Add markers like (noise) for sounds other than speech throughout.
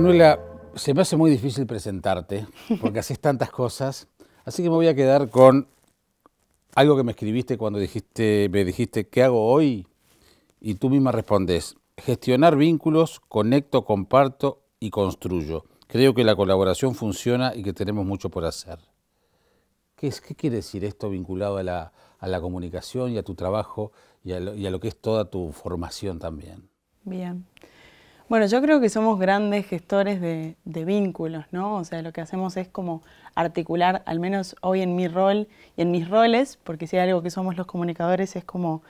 Manuela, se me hace muy difícil presentarte porque haces tantas cosas, así que me voy a quedar con algo que me escribiste cuando dijiste, me dijiste, ¿qué hago hoy? Y tú misma respondes, gestionar vínculos, conecto, comparto y construyo. Creo que la colaboración funciona y que tenemos mucho por hacer. ¿Qué, es, qué quiere decir esto vinculado a la, comunicación y a tu trabajo y y a lo que es toda tu formación también? Bien. Bueno, yo creo que somos grandes gestores de, vínculos, ¿no? O sea, lo que hacemos es como articular, al menos hoy en mi rol y en mis roles, porque si hay algo que somos los comunicadores es como,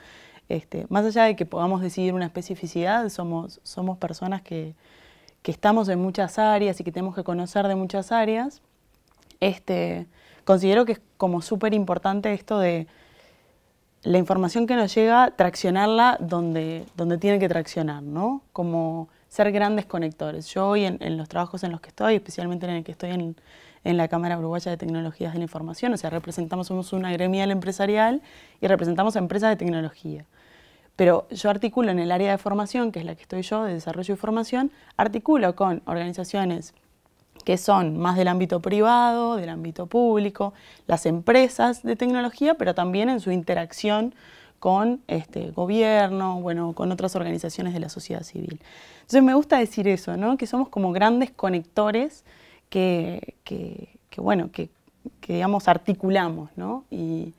este, más allá de que podamos decidir una especificidad, somos, somos personas que, estamos en muchas áreas y que tenemos que conocer de muchas áreas. Este, considero que es como súper importante esto de la información que nos llega, traccionarla donde, donde tiene que traccionar, ¿no? Como ser grandes conectores. Yo hoy en, los trabajos en los que estoy, especialmente en el que estoy en, en, la Cámara Uruguaya de Tecnologías de la Información, o sea, representamos, somos una gremial empresarial y representamos a empresas de tecnología. Pero yo articulo en el área de formación, que es la que estoy yo, de desarrollo y formación, articulo con organizaciones que son más del ámbito privado, del ámbito público, las empresas de tecnología, pero también en su interacción con este, gobierno, bueno, con otras organizaciones de la sociedad civil. Entonces me gusta decir eso, ¿no? que somos como grandes conectores que, que, bueno, que, que, digamos articulamos, ¿no? Y,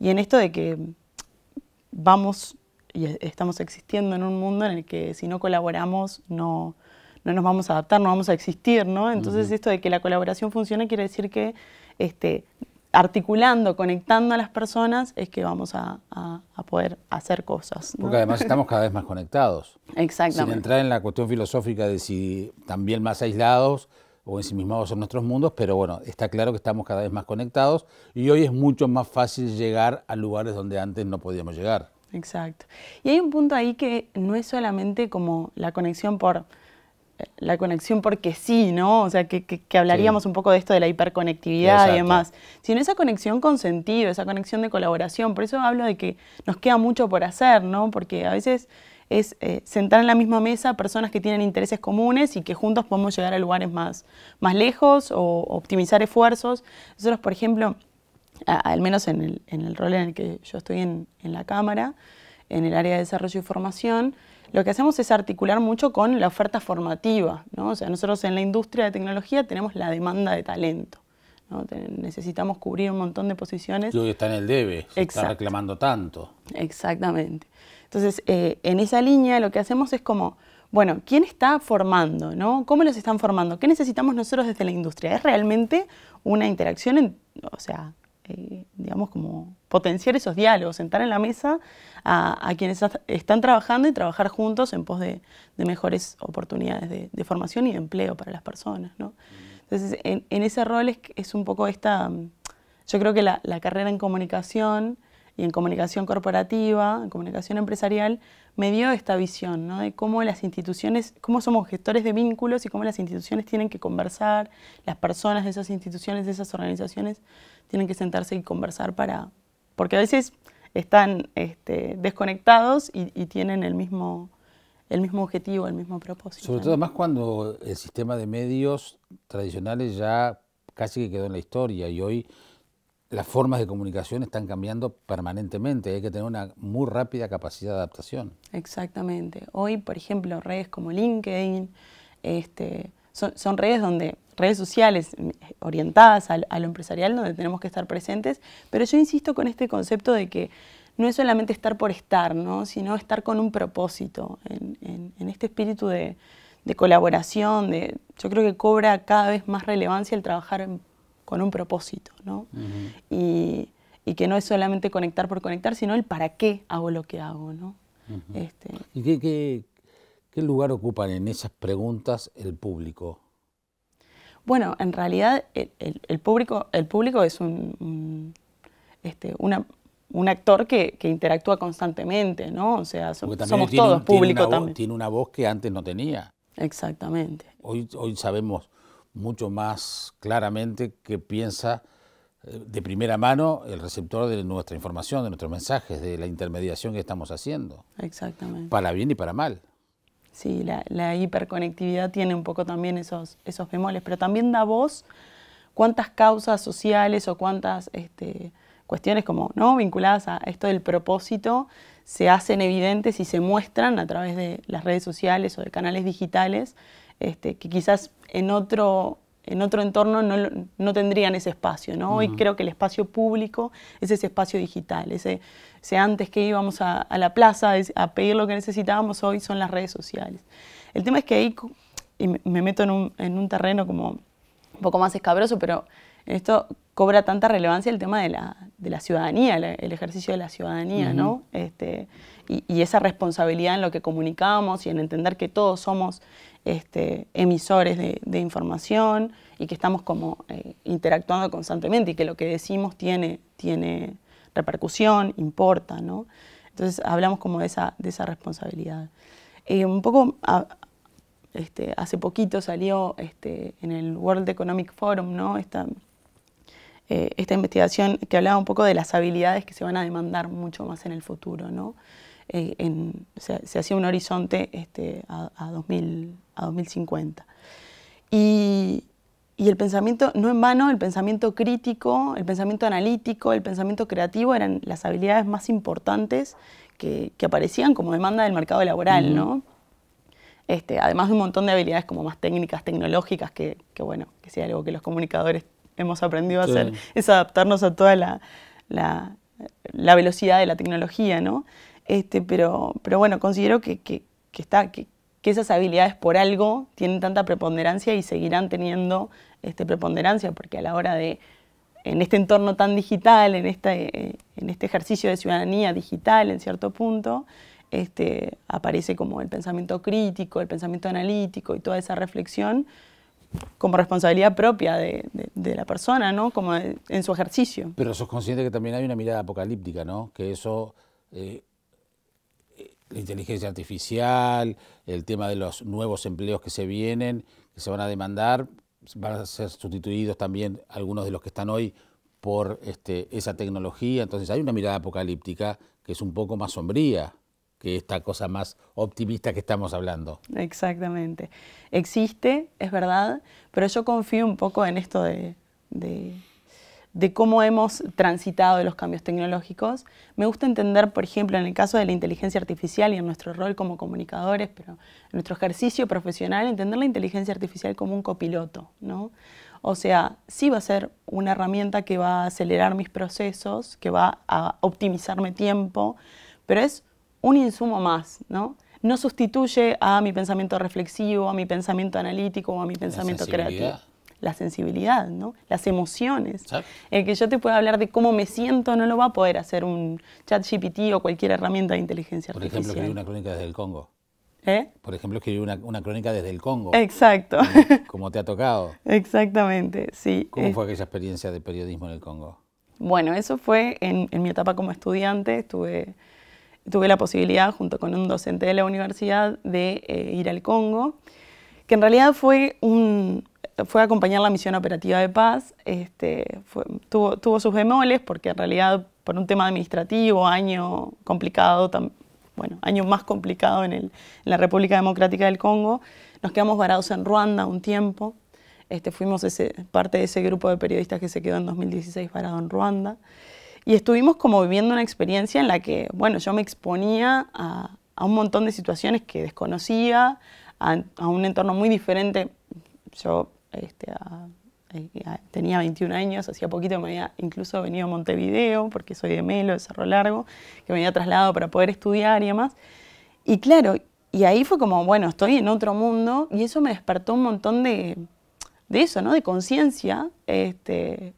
y, en esto de que vamos y estamos existiendo en un mundo en el que si no colaboramos no, no nos vamos a adaptar, no vamos a existir, ¿no? Entonces esto de que la colaboración funciona quiere decir que este, articulando, conectando a las personas, es que vamos a, poder hacer cosas. Porque además estamos cada vez más conectados. (laughs) Exactamente. Sin entrar en la cuestión filosófica de si también más aislados o ensimismados en nuestros mundos, pero bueno, está claro que estamos cada vez más conectados y hoy es mucho más fácil llegar a lugares donde antes no podíamos llegar. Exacto. Y hay un punto ahí que no es solamente como la conexión por la conexión porque sí, ¿no? O sea, que, hablaríamos un poco de esto de la hiperconectividad y demás, sino esa conexión con sentido, esa conexión de colaboración. Por eso hablo de que nos queda mucho por hacer, ¿no? Porque a veces es eh, sentar en la misma mesa personas que tienen intereses comunes y que juntos podemos llegar a lugares más, lejos o optimizar esfuerzos. Nosotros, por ejemplo, al menos en el, rol en el que yo estoy en la Cámara, en el área de desarrollo y formación, lo que hacemos es articular mucho con la oferta formativa. ¿no? O sea, nosotros en la industria de tecnología tenemos la demanda de talento. Necesitamos cubrir un montón de posiciones. Y hoy está en el debe, está reclamando tanto. Exactamente. Entonces, eh, en esa línea lo que hacemos es como, bueno, ¿quién está formando? ¿no? ¿Cómo los están formando? ¿Qué necesitamos nosotros desde la industria? Es realmente una interacción, o sea, eh, digamos como potenciar esos diálogos, sentar en la mesa a, quienes están trabajando y trabajar juntos en pos de, mejores oportunidades de, formación y de empleo para las personas. Entonces, en, ese rol es, un poco esta, mm, yo creo que la, carrera en comunicación y en comunicación corporativa, en comunicación empresarial, me dio esta visión de cómo las instituciones, cómo somos gestores de vínculos y cómo las instituciones tienen que conversar, las personas de esas instituciones, de esas organizaciones, tienen que sentarse y conversar para, porque a veces están este, desconectados y, tienen el mismo, el mismo objetivo, el mismo propósito. Sobre todo más cuando el sistema de medios tradicionales ya casi que quedó en la historia y hoy las formas de comunicación están cambiando permanentemente, hay que tener una muy rápida capacidad de adaptación. Exactamente. Hoy, por ejemplo, redes como LinkedIn, este, son, redes donde redes sociales mm, orientadas a, lo empresarial donde tenemos que estar presentes, pero yo insisto con este concepto de que no es solamente estar por estar, ¿no? sino estar con un propósito, en, este espíritu de, colaboración, de, yo creo que cobra cada vez más relevancia el trabajar con un propósito, ¿no? y, que no es solamente conectar por conectar, sino el para qué hago lo que hago. ¿no? Este, ¿Y qué, ¿Qué lugar ocupan en esas preguntas el público? Bueno, en realidad el, público, el público es un, este, un actor que, interactúa constantemente, ¿no? O sea, somos todos públicos también. tiene una voz que antes no tenía. Exactamente. Hoy, hoy sabemos mucho más claramente qué piensa eh, de primera mano el receptor de nuestra información, de nuestros mensajes, de la intermediación que estamos haciendo. Exactamente. Para bien y para mal sí, la, hiperconectividad tiene un poco también esos, esos pero también da voz cuántas causas sociales o cuántas este, cuestiones como no vinculadas a esto del propósito se hacen evidentes y se muestran a través de las redes sociales o de canales digitales este, que quizás en otro en otro entorno no, no tendrían ese espacio. Hoy creo que el espacio público es ese espacio digital, ese, antes que íbamos a, la plaza a pedir lo que necesitábamos, hoy son las redes sociales. El tema es que ahí, y me meto en un, terreno como un poco más escabroso, pero esto cobra tanta relevancia el tema de la, ciudadanía, el, ejercicio de la ciudadanía, ¿no? Este, y, esa responsabilidad en lo que comunicamos y en entender que todos somos este, emisores de, información y que estamos como eh, interactuando constantemente y que lo que decimos tiene, tiene repercusión, importa, ¿no? Entonces hablamos como de esa, de esa responsabilidad. Eh, un poco, este, hace poquito salió este, en el World Economic Forum, ¿no? Esta, eh, esta investigación que hablaba un poco de las habilidades que se van a demandar mucho más en el futuro, ¿no? Eh, se, hacía un horizonte este, a, a, 2000, a 2050. Y, y el pensamiento, no en vano, el pensamiento crítico, el pensamiento analítico, el pensamiento creativo eran las habilidades más importantes que, que aparecían como demanda del mercado laboral, ¿no? Este, además de un montón de habilidades como más técnicas, tecnológicas, que, que bueno, que sea algo que los comunicadores hemos aprendido a hacer, es adaptarnos a toda la, velocidad de la tecnología, ¿no? Este, pero, pero bueno, considero que, que, que está, que, que esas habilidades por algo tienen tanta preponderancia y seguirán teniendo este, preponderancia, porque a la hora de, en este entorno tan digital, en este, en este ejercicio de ciudadanía digital en cierto punto, este, aparece como el pensamiento crítico, el pensamiento analítico y toda esa reflexión como responsabilidad propia de, la persona, ¿no? Como en su ejercicio. Pero sos consciente que también hay una mirada apocalíptica, ¿no? Que eso eh, la inteligencia artificial, el tema de los nuevos empleos que se vienen, que se van a demandar, van a ser sustituidos también algunos de los que están hoy por este, esa tecnología. Entonces hay una mirada apocalíptica que es un poco más sombría que esta cosa más optimista que estamos hablando. Exactamente. Existe, es verdad, pero yo confío un poco en esto de de cómo hemos transitado los cambios tecnológicos. Me gusta entender, por ejemplo, en el caso de la inteligencia artificial y en nuestro rol como comunicadores, pero en nuestro ejercicio profesional, entender la inteligencia artificial como un copiloto, ¿no? O sea, sí va a ser una herramienta que va a acelerar mis procesos, que va a optimizarme tiempo, pero es un insumo más, ¿no? No sustituye a mi pensamiento reflexivo, a mi pensamiento analítico o a mi pensamiento creativo la sensibilidad, ¿no? las emociones. El que yo te pueda hablar de cómo me siento no lo va a poder hacer un chat GPT o cualquier herramienta de inteligencia artificial. Por ejemplo, escribir una crónica desde el Congo. ¿Eh? Por ejemplo, escribir una, crónica desde el Congo. Exacto. Como, te ha tocado. Exactamente, sí. ¿Cómo fue aquella experiencia de periodismo en el Congo? Bueno, eso fue en, mi etapa como estudiante. tuve la posibilidad, junto con un docente de la universidad, de eh, ir al Congo, que en realidad fue un, fue a acompañar la misión operativa de paz. Este, tuvo, tuvo, sus bemoles porque en realidad por un tema administrativo, año complicado, bueno, año más complicado en, la República Democrática del Congo, nos quedamos varados en Ruanda un tiempo. Este, fuimos ese, parte de ese grupo de periodistas que se quedó en 2016 varado en Ruanda. Y estuvimos como viviendo una experiencia en la que, bueno, yo me exponía a, un montón de situaciones que desconocía, a, a un entorno muy diferente. Yo este, tenía 21 años, hacía poquito me había incluso venido a Montevideo, porque soy de Melo, de Cerro Largo, que me había trasladado para poder estudiar y demás. Y claro, y ahí fue como, bueno, estoy en otro mundo y eso me despertó un montón de, eso, ¿no? De conciencia, este,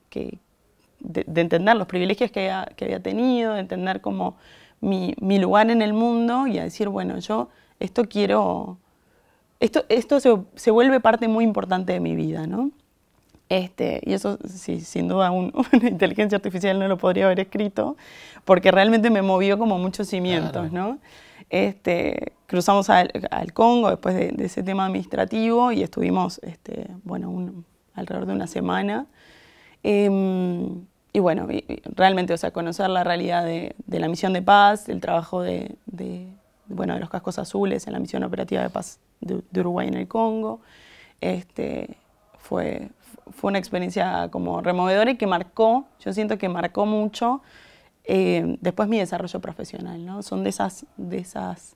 de, entender los privilegios que había, tenido, de entender como mi, mi lugar en el mundo y a decir, bueno, yo esto quiero esto, se, vuelve parte muy importante de mi vida, ¿no? Este, y eso, sí, sin duda, (laughs) una inteligencia artificial no lo podría haber escrito, porque realmente me movió como muchos cimientos, ¿no? Este, cruzamos al, Congo después de, ese tema administrativo y estuvimos, este, bueno, alrededor de una semana. Em, y bueno, realmente, o sea, conocer la realidad de, la misión de paz, el trabajo de, bueno, de los cascos azules en la misión operativa de paz de, Uruguay en el Congo. Este, fue, fue una experiencia como removedora y que marcó, yo siento que marcó mucho eh, después mi desarrollo profesional, ¿no? Son de esas, de esas,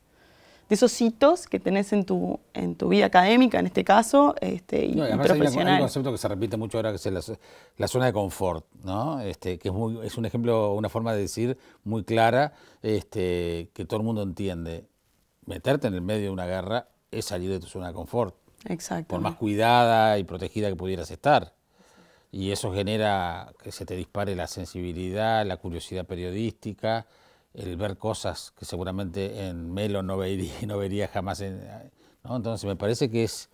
de esos hitos que tenés en tu, en tu vida académica, en este caso, este, y, profesional. Hay, un concepto que se repite mucho ahora, que es la, zona de confort, ¿no? Este, que es, muy, es un ejemplo, una forma de decir muy clara, este, que todo el mundo entiende. Meterte en el medio de una guerra es salir de tu zona de confort. Exacto. Por más cuidada y protegida que pudieras estar. Y eso genera que se te dispare la sensibilidad, la curiosidad periodística, el ver cosas que seguramente en Melo no vería, (laughs) no vería jamás. En, Entonces me parece que es,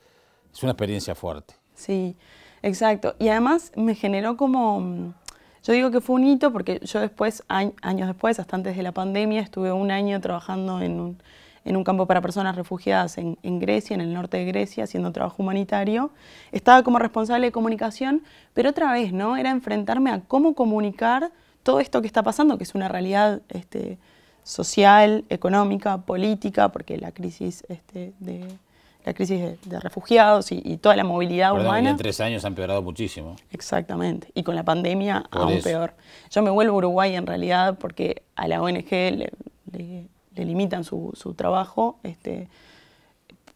es una experiencia fuerte. Sí, exacto. Y además me generó como... Yo digo que fue un hito porque yo después, años después, hasta antes de la pandemia, estuve un año trabajando en un, en un campo para personas refugiadas en, Grecia, en el norte de Grecia, haciendo trabajo humanitario. Estaba como responsable de comunicación, pero otra vez, ¿no? Era enfrentarme a cómo comunicar todo esto que está pasando, que es una realidad este, social, económica, política, porque la crisis este, de la crisis de, refugiados y, toda la movilidad humana. En tres años ha empeorado muchísimo. Exactamente. Y con la pandemia aún peor. Yo me vuelvo a Uruguay en realidad porque a la ONG le, le limitan su, trabajo. Este,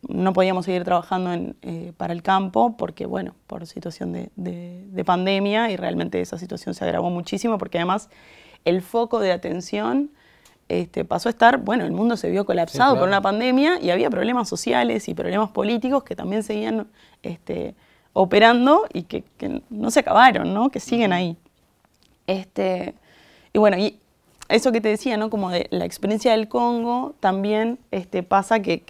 no podíamos seguir trabajando eh, para el campo porque, bueno, por situación de, pandemia y realmente esa situación se agravó muchísimo porque además el foco de atención este, pasó a estar, bueno, el mundo se vio colapsado por una pandemia y había problemas sociales y problemas políticos que también seguían este, operando y que, que, no se acabaron, ¿no? Que siguen ahí. Este, y bueno, y eso que te decía, ¿no? Como de la experiencia del Congo, también este, pasa que,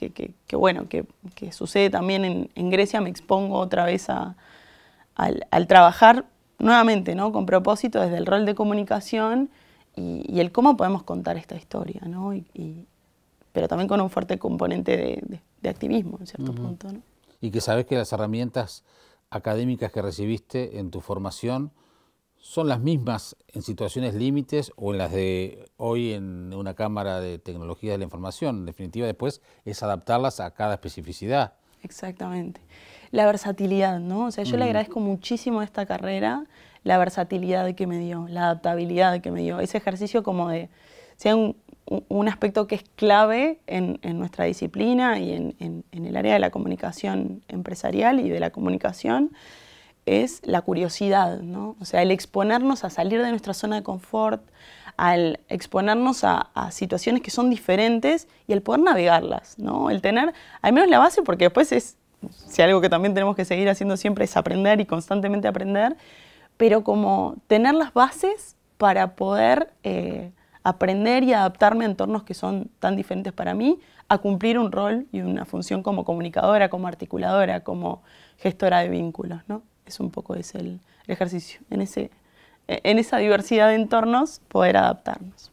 bueno, que, sucede también en, Grecia, me expongo otra vez al, trabajar nuevamente, ¿no? Con propósito desde el rol de comunicación y, el cómo podemos contar esta historia, ¿no? pero también con un fuerte componente de, activismo, en cierto punto, Y que sabes que las herramientas académicas que recibiste en tu formación son las mismas en situaciones límites o en las de hoy en una Cámara de tecnología de la Información. En definitiva, después es adaptarlas a cada especificidad. Exactamente. La versatilidad, ¿no? O sea, yo le mm. agradezco muchísimo a esta carrera la versatilidad que me dio, la adaptabilidad que me dio, ese ejercicio como de, sea un, aspecto que es clave en, nuestra disciplina y en, en el área de la comunicación empresarial y de la comunicación, es la curiosidad, ¿no? O sea, el exponernos a salir de nuestra zona de confort, al exponernos a, situaciones que son diferentes y el poder navegarlas, ¿no? El tener al menos la base, porque después es, si algo que también tenemos que seguir haciendo siempre es aprender y constantemente aprender, pero como tener las bases para poder eh, aprender y adaptarme a entornos que son tan diferentes para mí, a cumplir un rol y una función como comunicadora, como articuladora, como gestora de vínculos, ¿no? es un poco es el, ejercicio, en, ese, en esa diversidad de entornos poder adaptarnos.